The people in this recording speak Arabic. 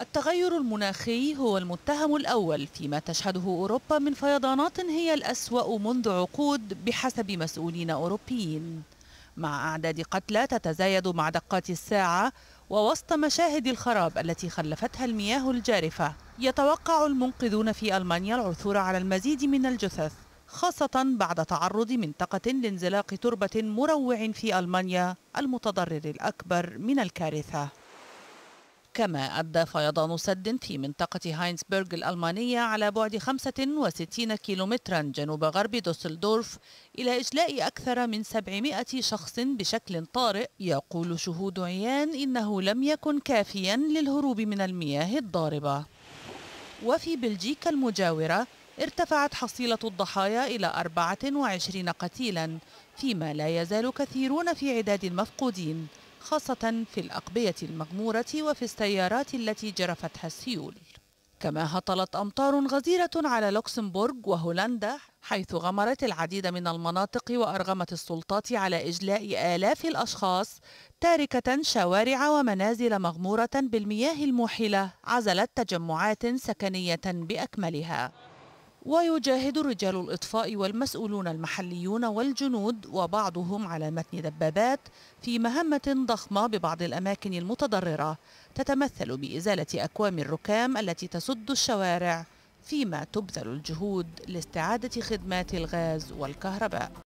التغير المناخي هو المتهم الأول فيما تشهده أوروبا من فيضانات هي الأسوأ منذ عقود بحسب مسؤولين أوروبيين مع أعداد قتلى تتزايد مع دقات الساعة ووسط مشاهد الخراب التي خلفتها المياه الجارفة يتوقع المنقذون في ألمانيا العثور على المزيد من الجثث خاصة بعد تعرض منطقة لانزلاق تربة مروع في ألمانيا المتضرر الأكبر من الكارثة كما أدى فيضان سد في منطقة هاينزبرغ الألمانية على بعد 65 كيلومترا جنوب غرب دوسلدورف إلى إجلاء أكثر من 700 شخص بشكل طارئ يقول شهود عيان إنه لم يكن كافيا للهروب من المياه الضاربة وفي بلجيكا المجاورة ارتفعت حصيلة الضحايا إلى 24 قتيلا فيما لا يزال كثيرون في عداد المفقودين خاصة في الأقبية المغمورة وفي السيارات التي جرفتها السيول كما هطلت أمطار غزيرة على لوكسمبورغ وهولندا حيث غمرت العديد من المناطق وأرغمت السلطات على إجلاء آلاف الأشخاص تاركة شوارع ومنازل مغمورة بالمياه الموحلة عزلت تجمعات سكنية بأكملها ويجاهد رجال الإطفاء والمسؤولون المحليون والجنود وبعضهم على متن دبابات في مهمة ضخمة ببعض الأماكن المتضررة تتمثل بإزالة أكوام الركام التي تسد الشوارع فيما تبذل الجهود لاستعادة خدمات الغاز والكهرباء